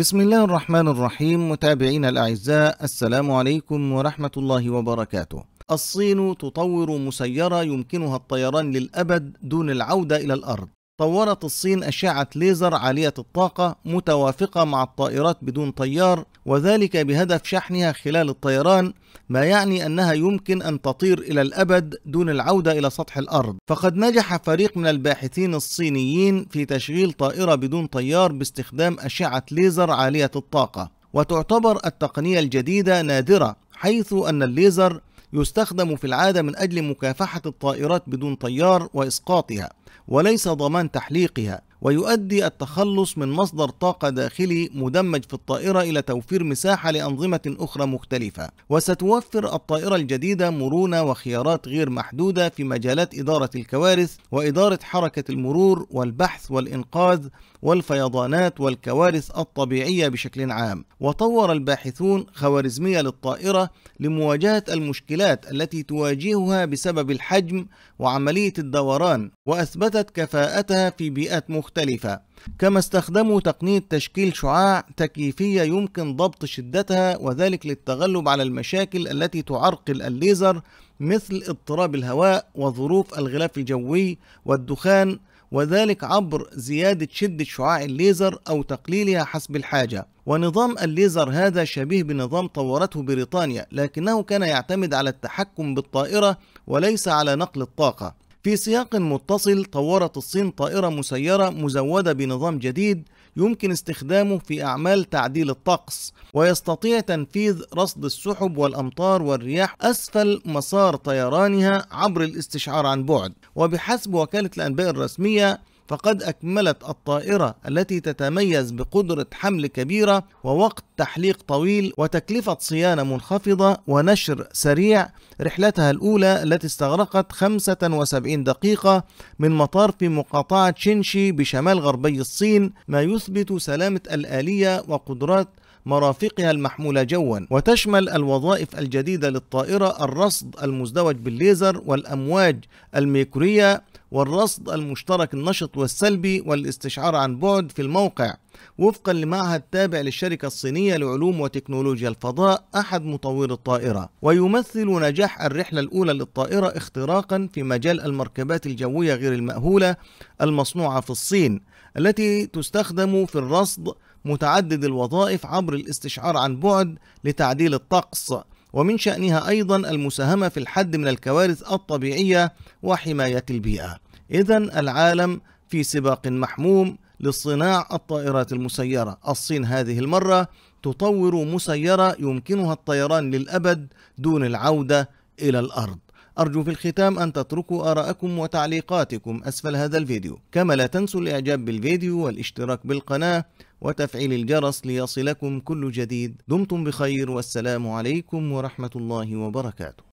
بسم الله الرحمن الرحيم متابعينا الأعزاء السلام عليكم ورحمة الله وبركاته الصين تطور مسيرة يمكنها الطيران للأبد دون العودة إلى الأرض طورت الصين أشعة ليزر عالية الطاقة متوافقة مع الطائرات بدون طيار وذلك بهدف شحنها خلال الطيران ما يعني أنها يمكن أن تطير إلى الأبد دون العودة إلى سطح الأرض فقد نجح فريق من الباحثين الصينيين في تشغيل طائرة بدون طيار باستخدام أشعة ليزر عالية الطاقة وتعتبر التقنية الجديدة نادرة حيث أن الليزر يستخدم في العادة من أجل مكافحة الطائرات بدون طيار وإسقاطها وليس ضمان تحليقها ويؤدي التخلص من مصدر طاقة داخلي مدمج في الطائرة إلى توفير مساحة لأنظمة أخرى مختلفة وستوفر الطائرة الجديدة مرونة وخيارات غير محدودة في مجالات إدارة الكوارث وإدارة حركة المرور والبحث والإنقاذ والفيضانات والكوارث الطبيعية بشكل عام وطور الباحثون خوارزمية للطائرة لمواجهة المشكلات التي تواجهها بسبب الحجم وعملية الدوران وأثبتت كفاءتها في بيئات مختلفة كما استخدموا تقنية تشكيل شعاع تكييفية يمكن ضبط شدتها وذلك للتغلب على المشاكل التي تعرقل الليزر مثل اضطراب الهواء وظروف الغلاف الجوي والدخان وذلك عبر زيادة شدة شعاع الليزر أو تقليلها حسب الحاجة ونظام الليزر هذا شبيه بنظام طورته بريطانيا لكنه كان يعتمد على التحكم بالطائرة وليس على نقل الطاقة في سياق متصل طورت الصين طائرة مسيرة مزودة بنظام جديد يمكن استخدامه في أعمال تعديل الطقس ويستطيع تنفيذ رصد السحب والأمطار والرياح أسفل مسار طيرانها عبر الاستشعار عن بعد وبحسب وكالة الأنباء الرسمية فقد أكملت الطائرة التي تتميز بقدرة حمل كبيرة ووقت تحليق طويل وتكلفة صيانة منخفضة ونشر سريع رحلتها الأولى التي استغرقت 75 دقيقة من مطار في مقاطعة شينشي بشمال غربي الصين ما يثبت سلامة الآلية وقدرات مرافقها المحمولة جوا وتشمل الوظائف الجديدة للطائرة الرصد المزدوج بالليزر والأمواج الميكرية والرصد المشترك النشط والسلبي والاستشعار عن بعد في الموقع وفقا لمعهد تابع للشركة الصينية لعلوم وتكنولوجيا الفضاء أحد مطوري الطائرة ويمثل نجاح الرحلة الأولى للطائرة اختراقا في مجال المركبات الجوية غير المأهولة المصنوعة في الصين التي تستخدم في الرصد متعدد الوظائف عبر الاستشعار عن بعد لتعديل الطقس ومن شأنها أيضا المساهمة في الحد من الكوارث الطبيعية وحماية البيئة إذا العالم في سباق محموم لصناع الطائرات المسيرة الصين هذه المرة تطور مسيرة يمكنها الطيران للأبد دون العودة إلى الأرض أرجو في الختام أن تتركوا آراءكم وتعليقاتكم أسفل هذا الفيديو كما لا تنسوا الإعجاب بالفيديو والاشتراك بالقناة وتفعيل الجرس ليصلكم كل جديد دمتم بخير والسلام عليكم ورحمة الله وبركاته